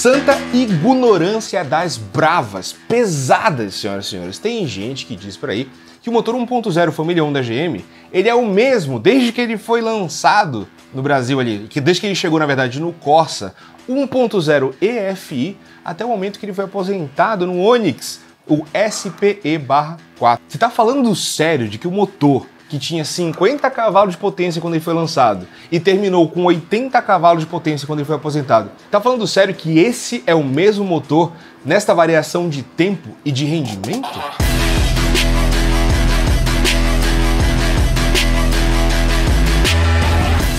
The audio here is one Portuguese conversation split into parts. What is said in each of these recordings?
Santa ignorância das bravas, pesadas, senhoras e senhores. Tem gente que diz por aí que o motor 1.0 família 1 da GM, ele é o mesmo desde que ele foi lançado no Brasil ali, que desde que ele chegou na verdade no Corsa 1.0 EFI até o momento que ele foi aposentado no Onix, o SPE/4. Você tá falando sério de que o motor que tinha 50 cavalos de potência quando ele foi lançado e terminou com 80 cavalos de potência quando ele foi aposentado. Tá falando sério que esse é o mesmo motor nesta variação de tempo e de rendimento?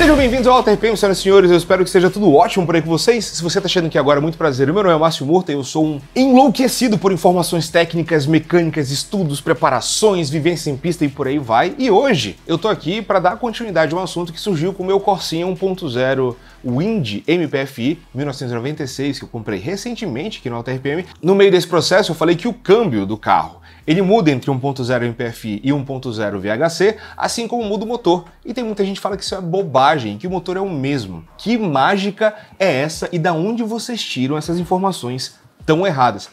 Sejam bem-vindos ao Alter Payment, senhoras e senhores. Eu espero que seja tudo ótimo por aí com vocês. Se você está chegando aqui agora, é muito prazer. O meu nome é Márcio Murta e eu sou um enlouquecido por informações técnicas, mecânicas, estudos, preparações, vivência em pista e por aí vai. E hoje eu tô aqui para dar continuidade a um assunto que surgiu com o meu Corsinha 1.0 Wind MPFI 1996, que eu comprei recentemente aqui no Alter PM. No meio desse processo, eu falei que o câmbio do carro ele muda entre 1.0 MPFI e 1.0 VHC, assim como muda o motor. E tem muita gente que fala que isso é bobagem que o motor é o mesmo. Que mágica é essa e da onde vocês tiram essas informações tão erradas?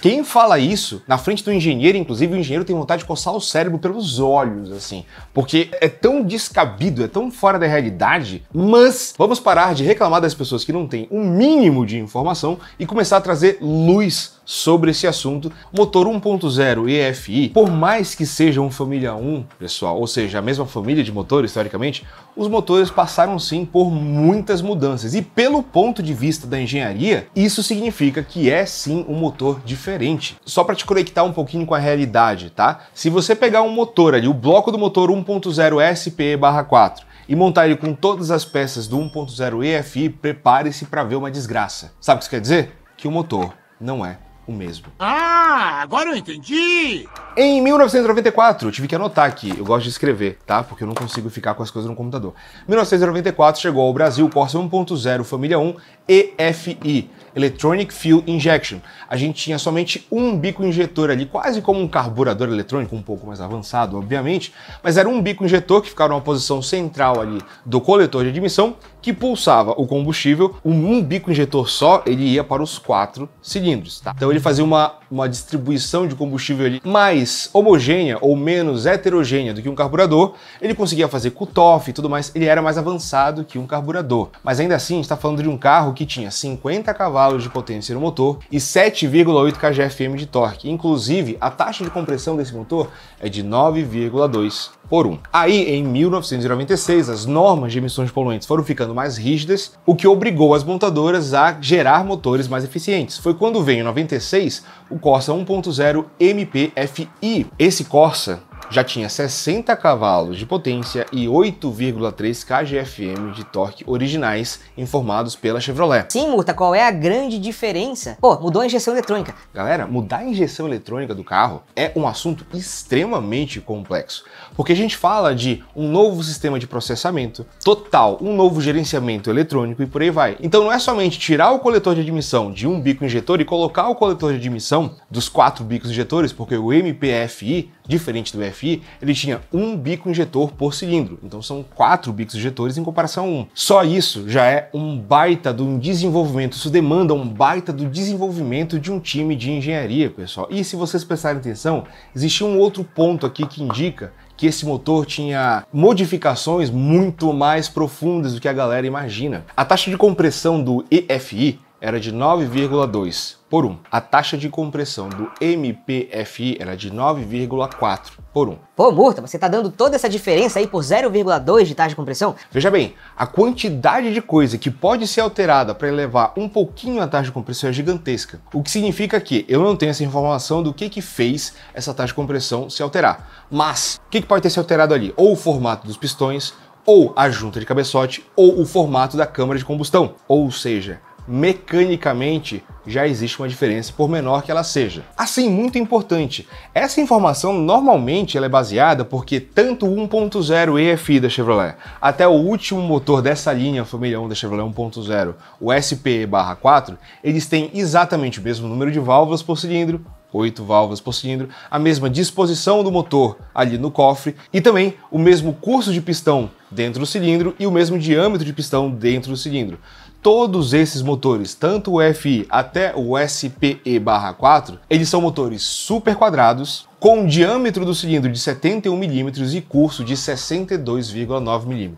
Quem fala isso, na frente do engenheiro, inclusive, o engenheiro tem vontade de coçar o cérebro pelos olhos, assim. Porque é tão descabido, é tão fora da realidade, mas vamos parar de reclamar das pessoas que não têm o um mínimo de informação e começar a trazer luz sobre esse assunto. Motor 1.0 EFI, por mais que seja um família 1, pessoal, ou seja, a mesma família de motores historicamente, os motores passaram sim por muitas mudanças. E pelo ponto de vista da engenharia, isso significa que é sim um motor diferente. Só para te conectar um pouquinho com a realidade, tá? Se você pegar um motor ali, o bloco do motor 1.0 SPE/4 e montar ele com todas as peças do 1.0 EFI, prepare-se para ver uma desgraça. Sabe o que isso quer dizer? Que o motor não é o mesmo. Ah, agora eu entendi! Em 1994, tive que anotar aqui, eu gosto de escrever, tá? Porque eu não consigo ficar com as coisas no computador. 1994 chegou ao Brasil o Corsa 1.0 Família 1 EFI, Electronic Fuel Injection. A gente tinha somente um bico injetor ali, quase como um carburador eletrônico, um pouco mais avançado, obviamente, mas era um bico injetor que ficava numa posição central ali do coletor de admissão que pulsava o combustível, um bico injetor só, ele ia para os quatro cilindros, tá? Então ele fazia uma, uma distribuição de combustível ali mais homogênea ou menos heterogênea do que um carburador, ele conseguia fazer cutoff e tudo mais, ele era mais avançado que um carburador. Mas ainda assim, a gente está falando de um carro que tinha 50 cavalos de potência no motor e 7,8 kgfm de torque. Inclusive, a taxa de compressão desse motor é de 9,2 por 1. Aí, em 1996, as normas de emissões poluentes foram ficando mais rígidas, o que obrigou as montadoras a gerar motores mais eficientes. Foi quando veio em 96 o Corsa 1.0 MPFI. Esse Corsa já tinha 60 cavalos de potência e 8,3 kgfm de torque originais informados pela Chevrolet. Sim, Murta, qual é a grande diferença? Pô, mudou a injeção eletrônica. Galera, mudar a injeção eletrônica do carro é um assunto extremamente complexo, porque a gente fala de um novo sistema de processamento total, um novo gerenciamento eletrônico e por aí vai. Então não é somente tirar o coletor de admissão de um bico injetor e colocar o coletor de admissão dos quatro bicos injetores, porque o MPFI, diferente do FI, Fi, ele tinha um bico injetor por cilindro. Então são quatro bicos injetores em comparação a um. Só isso já é um baita de um desenvolvimento. Isso demanda um baita do desenvolvimento de um time de engenharia, pessoal. E se vocês prestarem atenção, existe um outro ponto aqui que indica que esse motor tinha modificações muito mais profundas do que a galera imagina. A taxa de compressão do EFI era de 9,2 por 1. A taxa de compressão do MPFI era de 9,4 por 1. Pô, Murta, você tá dando toda essa diferença aí por 0,2 de taxa de compressão? Veja bem, a quantidade de coisa que pode ser alterada para elevar um pouquinho a taxa de compressão é gigantesca. O que significa que eu não tenho essa informação do que que fez essa taxa de compressão se alterar. Mas, o que, que pode ter se alterado ali? Ou o formato dos pistões, ou a junta de cabeçote, ou o formato da câmara de combustão. Ou seja, mecanicamente já existe uma diferença, por menor que ela seja. Assim, muito importante, essa informação normalmente ela é baseada porque tanto o 1.0 EFI da Chevrolet, até o último motor dessa linha família 1 da Chevrolet 1.0, o SPE-4, eles têm exatamente o mesmo número de válvulas por cilindro, 8 válvulas por cilindro, a mesma disposição do motor ali no cofre e também o mesmo curso de pistão dentro do cilindro e o mesmo diâmetro de pistão dentro do cilindro todos esses motores, tanto o FI até o SPE-4, eles são motores super quadrados, com um diâmetro do cilindro de 71 mm e curso de 62,9 mm.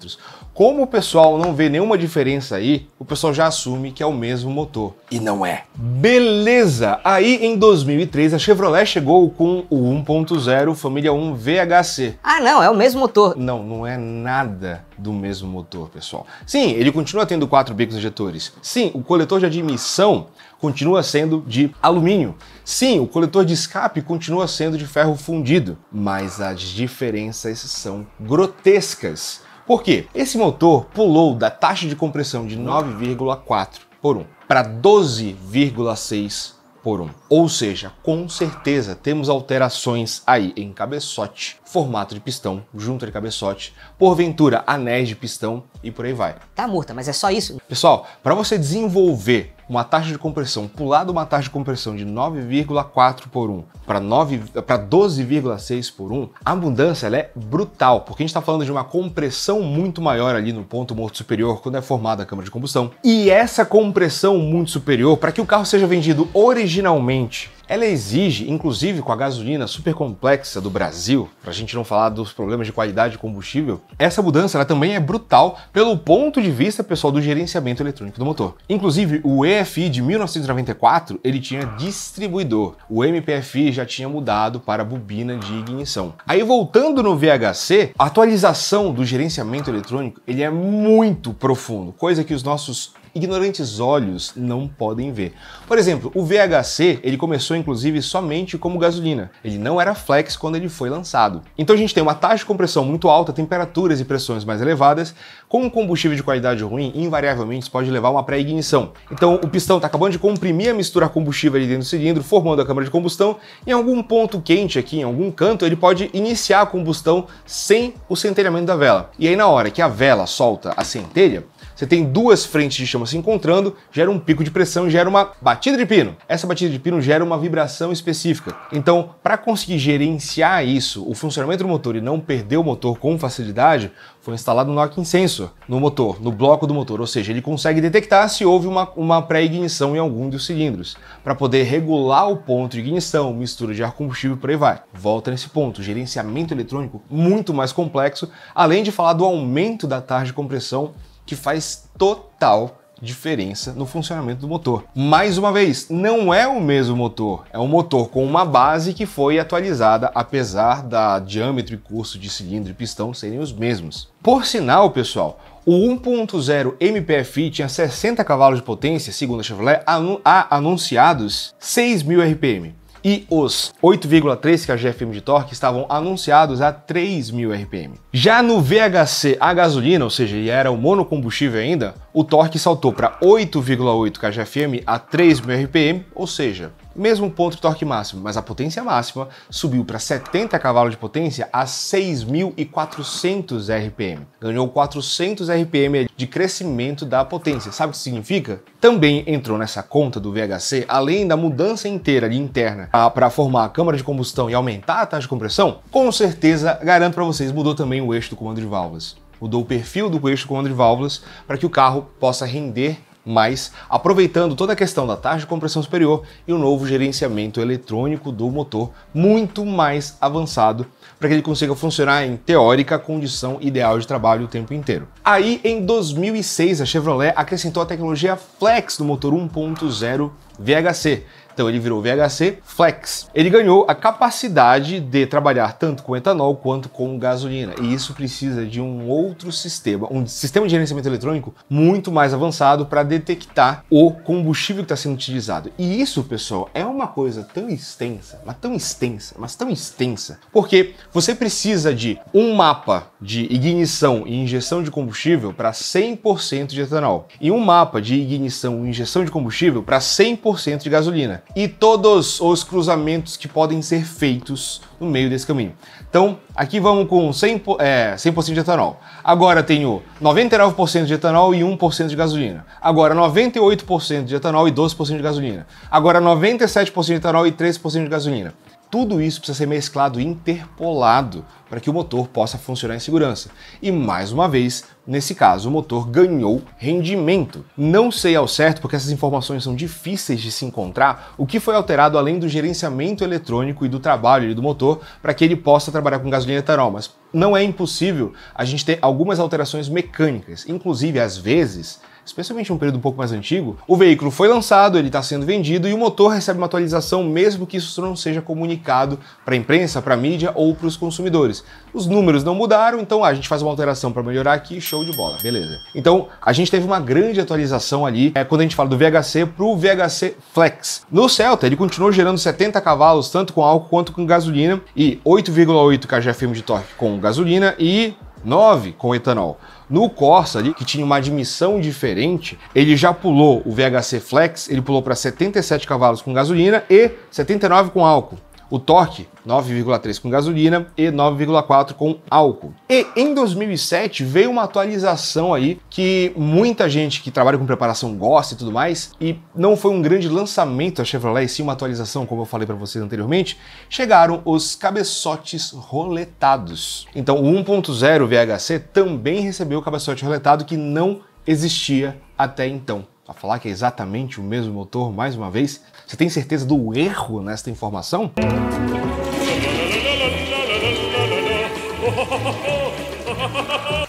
Como o pessoal não vê nenhuma diferença aí, o pessoal já assume que é o mesmo motor. E não é. Beleza! Aí em 2003 a Chevrolet chegou com o 1.0 Família 1 VHC. Ah, não, é o mesmo motor. Não, não é nada do mesmo motor, pessoal. Sim, ele continua tendo quatro bicos injetores. Sim, o coletor de admissão continua sendo de alumínio. Sim, o coletor de escape continua sendo de ferro fundido, mas as diferenças são grotescas. Por quê? Esse motor pulou da taxa de compressão de 9,4 por 1 para 12,6 por 1. Ou seja, com certeza temos alterações aí em cabeçote, formato de pistão, junta de cabeçote, porventura anéis de pistão e por aí vai. Tá, Murta, mas é só isso? Pessoal, para você desenvolver uma taxa de compressão, pular de uma taxa de compressão de 9,4 por 1 para 12,6 por 1, a mudança é brutal, porque a gente está falando de uma compressão muito maior ali no ponto morto superior, quando é formada a câmara de combustão. E essa compressão muito superior, para que o carro seja vendido originalmente ela exige, inclusive com a gasolina super complexa do Brasil, para a gente não falar dos problemas de qualidade de combustível, essa mudança ela também é brutal pelo ponto de vista pessoal do gerenciamento eletrônico do motor. Inclusive, o EFI de 1994 ele tinha distribuidor, o MPFI já tinha mudado para bobina de ignição. Aí voltando no VHC, a atualização do gerenciamento eletrônico ele é muito profundo, coisa que os nossos ignorantes olhos não podem ver. Por exemplo, o VHC ele começou inclusive somente como gasolina. Ele não era flex quando ele foi lançado. Então a gente tem uma taxa de compressão muito alta, temperaturas e pressões mais elevadas. Com um combustível de qualidade ruim, invariavelmente pode levar a uma pré-ignição. Então o pistão está acabando de comprimir a mistura combustível ali dentro do cilindro, formando a câmara de combustão. Em algum ponto quente aqui, em algum canto, ele pode iniciar a combustão sem o centelhamento da vela. E aí na hora que a vela solta a centelha, você tem duas frentes de chama se encontrando, gera um pico de pressão e gera uma batida de pino. Essa batida de pino gera uma vibração específica. Então, para conseguir gerenciar isso, o funcionamento do motor e não perder o motor com facilidade, foi instalado um knocking sensor no motor, no bloco do motor, ou seja, ele consegue detectar se houve uma, uma pré-ignição em algum dos cilindros, para poder regular o ponto de ignição, mistura de ar combustível por aí vai. Volta nesse ponto, gerenciamento eletrônico muito mais complexo, além de falar do aumento da taxa de compressão que faz total diferença no funcionamento do motor. Mais uma vez, não é o mesmo motor, é um motor com uma base que foi atualizada, apesar da diâmetro e curso de cilindro e pistão serem os mesmos. Por sinal, pessoal, o 1.0 MPFI tinha 60 cavalos de potência, segundo a Chevrolet, anu anunciados 6.000 RPM e os 8,3 kgfm de torque estavam anunciados a 3.000 RPM. Já no VHC a gasolina, ou seja, ele era o monocombustível ainda, o torque saltou para 8,8 kgfm a 3.000 RPM, ou seja, mesmo ponto de torque máximo, mas a potência máxima subiu para 70 cavalos de potência a 6.400 RPM. Ganhou 400 RPM de crescimento da potência. Sabe o que significa? Também entrou nessa conta do VHC, além da mudança inteira de interna para formar a câmara de combustão e aumentar a taxa de compressão, com certeza, garanto para vocês, mudou também o eixo do comando de válvulas mudou o perfil do eixo comando de válvulas para que o carro possa render mas aproveitando toda a questão da taxa de compressão superior e o novo gerenciamento eletrônico do motor, muito mais avançado, para que ele consiga funcionar em teórica condição ideal de trabalho o tempo inteiro. Aí, em 2006, a Chevrolet acrescentou a tecnologia Flex do motor 1.0 VHC, então ele virou VHC Flex. Ele ganhou a capacidade de trabalhar tanto com etanol quanto com gasolina, e isso precisa de um outro sistema, um sistema de gerenciamento eletrônico muito mais avançado para detectar o combustível que está sendo utilizado. E isso, pessoal, é uma coisa tão extensa, mas tão extensa, mas tão extensa, porque você precisa de um mapa de ignição e injeção de combustível para 100% de etanol e um mapa de ignição e injeção de combustível para 100% de gasolina e todos os cruzamentos que podem ser feitos no meio desse caminho. Então, aqui vamos com 100%, é, 100 de etanol. Agora tenho 99% de etanol e 1% de gasolina. Agora 98% de etanol e 12% de gasolina. Agora 97% de etanol e 3% de gasolina. Tudo isso precisa ser mesclado e interpolado para que o motor possa funcionar em segurança. E mais uma vez, nesse caso, o motor ganhou rendimento. Não sei ao certo, porque essas informações são difíceis de se encontrar, o que foi alterado além do gerenciamento eletrônico e do trabalho do motor para que ele possa trabalhar com gasolina e etanol, mas não é impossível a gente ter algumas alterações mecânicas. Inclusive, às vezes, especialmente um período um pouco mais antigo, o veículo foi lançado, ele está sendo vendido e o motor recebe uma atualização, mesmo que isso não seja comunicado para a imprensa, para a mídia ou para os consumidores. Os números não mudaram, então ah, a gente faz uma alteração para melhorar aqui, show de bola, beleza. Então a gente teve uma grande atualização ali é, quando a gente fala do VHC para o VHC Flex. No Celta, ele continuou gerando 70 cavalos, tanto com álcool quanto com gasolina, e 8,8 kgfm de torque com gasolina e 9 com etanol. No Corsa ali, que tinha uma admissão diferente, ele já pulou o VHC Flex, ele pulou para 77 cavalos com gasolina e 79 com álcool o torque 9,3 com gasolina e 9,4 com álcool. E em 2007 veio uma atualização aí que muita gente que trabalha com preparação gosta e tudo mais, e não foi um grande lançamento a Chevrolet, sim uma atualização, como eu falei para vocês anteriormente, chegaram os cabeçotes roletados. Então o 1.0 VHC também recebeu o cabeçote roletado que não existia até então a falar que é exatamente o mesmo motor mais uma vez? Você tem certeza do erro nesta informação?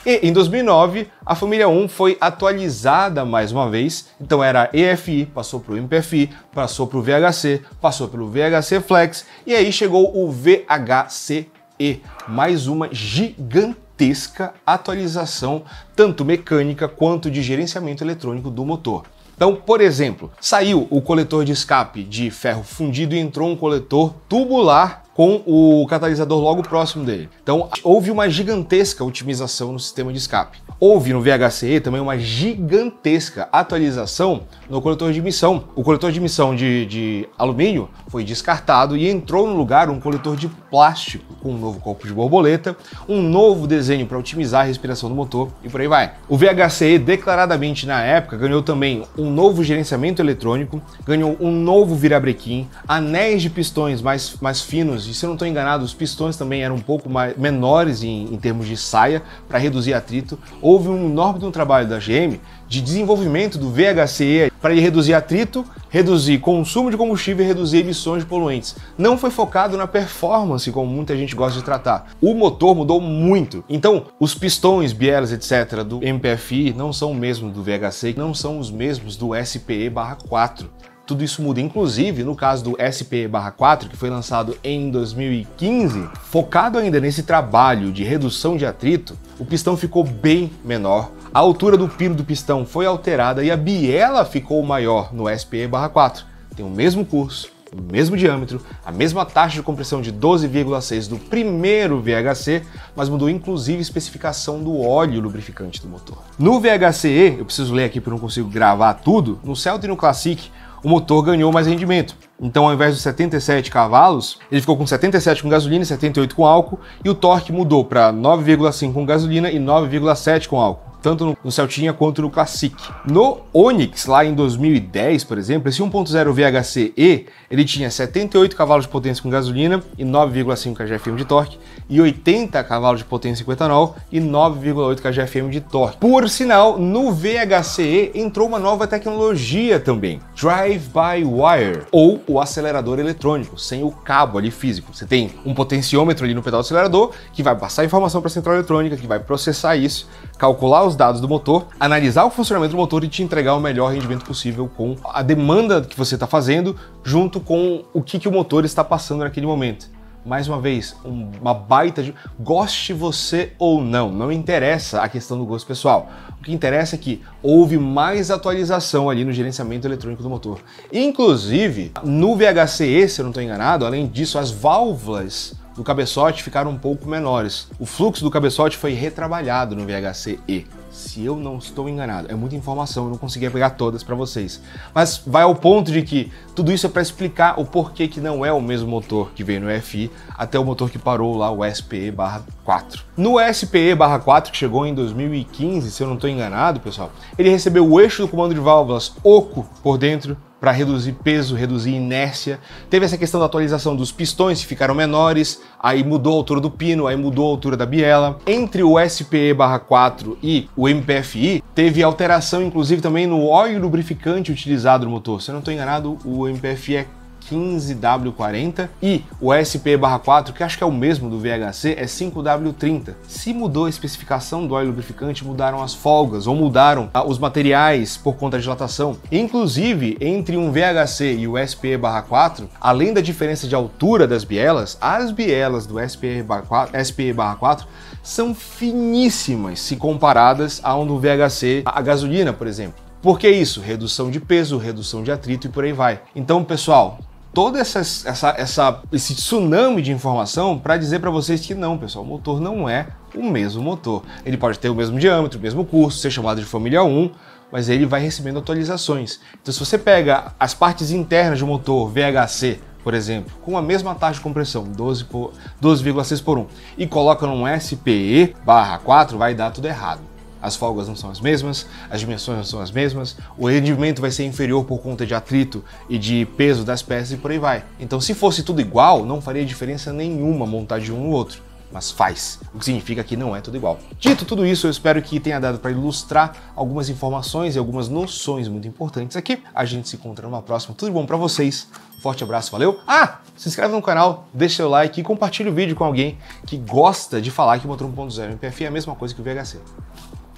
E em 2009, a família 1 foi atualizada mais uma vez, então era EFI, passou para o MPFI, passou para o VHC, passou pelo VHC Flex e aí chegou o VHCE, mais uma gigantesca gigantesca atualização, tanto mecânica quanto de gerenciamento eletrônico do motor. Então, por exemplo, saiu o coletor de escape de ferro fundido e entrou um coletor tubular com o catalisador logo próximo dele. Então, houve uma gigantesca otimização no sistema de escape. Houve no VHCE também uma gigantesca atualização no coletor de emissão. O coletor de emissão de, de alumínio foi descartado e entrou no lugar um coletor de plástico com um novo corpo de borboleta, um novo desenho para otimizar a respiração do motor e por aí vai. O VHCE, declaradamente na época, ganhou também um novo gerenciamento eletrônico, ganhou um novo virabrequim, anéis de pistões mais, mais finos e se eu não estou enganado, os pistões também eram um pouco mais, menores em, em termos de saia para reduzir atrito. Houve um enorme um trabalho da GM de desenvolvimento do VHCE para reduzir atrito, reduzir consumo de combustível e reduzir emissões de poluentes. Não foi focado na performance, como muita gente gosta de tratar. O motor mudou muito. Então, os pistões, bielas, etc. do MPFI não são o mesmo do VHC, não são os mesmos do SPE-4 tudo isso muda. Inclusive, no caso do SP-4, que foi lançado em 2015, focado ainda nesse trabalho de redução de atrito, o pistão ficou bem menor, a altura do pino do pistão foi alterada e a biela ficou maior no spe 4 Tem o mesmo curso, o mesmo diâmetro, a mesma taxa de compressão de 12,6 do primeiro VHC, mas mudou inclusive a especificação do óleo lubrificante do motor. No VHCE, eu preciso ler aqui porque eu não consigo gravar tudo, no Celta e no Classic o motor ganhou mais rendimento. Então, ao invés dos 77 cavalos, ele ficou com 77 com gasolina e 78 com álcool, e o torque mudou para 9,5 com gasolina e 9,7 com álcool tanto no Celtinha quanto no Classic. No Onix, lá em 2010, por exemplo, esse 1.0 VHC-E, ele tinha 78 cavalos de potência com gasolina e 9,5 kgfm de torque e 80 cavalos de potência em etanol e 9,8 kgfm de torque. Por sinal, no VHCE entrou uma nova tecnologia também, drive-by-wire, ou o acelerador eletrônico, sem o cabo ali físico. Você tem um potenciômetro ali no pedal do acelerador que vai passar informação para a central eletrônica, que vai processar isso, calcular os dados do motor, analisar o funcionamento do motor e te entregar o melhor rendimento possível com a demanda que você está fazendo, junto com o que, que o motor está passando naquele momento mais uma vez, uma baita de. Goste você ou não, não interessa a questão do gosto pessoal. O que interessa é que houve mais atualização ali no gerenciamento eletrônico do motor. inclusive, no VHC-E, se eu não estou enganado, além disso, as válvulas do cabeçote ficaram um pouco menores. O fluxo do cabeçote foi retrabalhado no VHC-E se eu não estou enganado. É muita informação, eu não consegui pegar todas para vocês. Mas vai ao ponto de que tudo isso é para explicar o porquê que não é o mesmo motor que veio no FI até o motor que parou lá, o SPE-4. No SPE-4, que chegou em 2015, se eu não estou enganado, pessoal, ele recebeu o eixo do comando de válvulas oco por dentro, para reduzir peso, reduzir inércia. Teve essa questão da atualização dos pistões que ficaram menores, aí mudou a altura do pino, aí mudou a altura da biela. Entre o SPE/4 e o MPFI, teve alteração inclusive também no óleo lubrificante utilizado no motor. Se eu não estou enganado, o MPFI é 15W40 e o SP-4, que acho que é o mesmo do VHC, é 5W30. Se mudou a especificação do óleo lubrificante, mudaram as folgas ou mudaram tá, os materiais por conta da dilatação. Inclusive, entre um VHC e o SP-4, além da diferença de altura das bielas, as bielas do SP-4 são finíssimas se comparadas a um do VHC a gasolina, por exemplo. Por que isso? Redução de peso, redução de atrito e por aí vai. Então, pessoal, toda essa, essa, essa, esse tsunami de informação para dizer para vocês que não, pessoal, o motor não é o mesmo motor. Ele pode ter o mesmo diâmetro, o mesmo curso, ser chamado de família 1, mas ele vai recebendo atualizações. Então se você pega as partes internas do motor VHC, por exemplo, com a mesma taxa de compressão, 12,6 por, 12 por 1, e coloca num SPE barra 4, vai dar tudo errado as folgas não são as mesmas, as dimensões não são as mesmas, o rendimento vai ser inferior por conta de atrito e de peso das peças e por aí vai. Então, se fosse tudo igual, não faria diferença nenhuma montar de um no outro mas faz, o que significa que não é tudo igual. Dito tudo isso, eu espero que tenha dado para ilustrar algumas informações e algumas noções muito importantes aqui. A gente se encontra numa próxima. Tudo bom para vocês? forte abraço, valeu. Ah, se inscreve no canal, deixa seu like e compartilha o vídeo com alguém que gosta de falar que o motor 1.0 MPF é a mesma coisa que o VHC.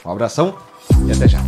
Um abração e até já.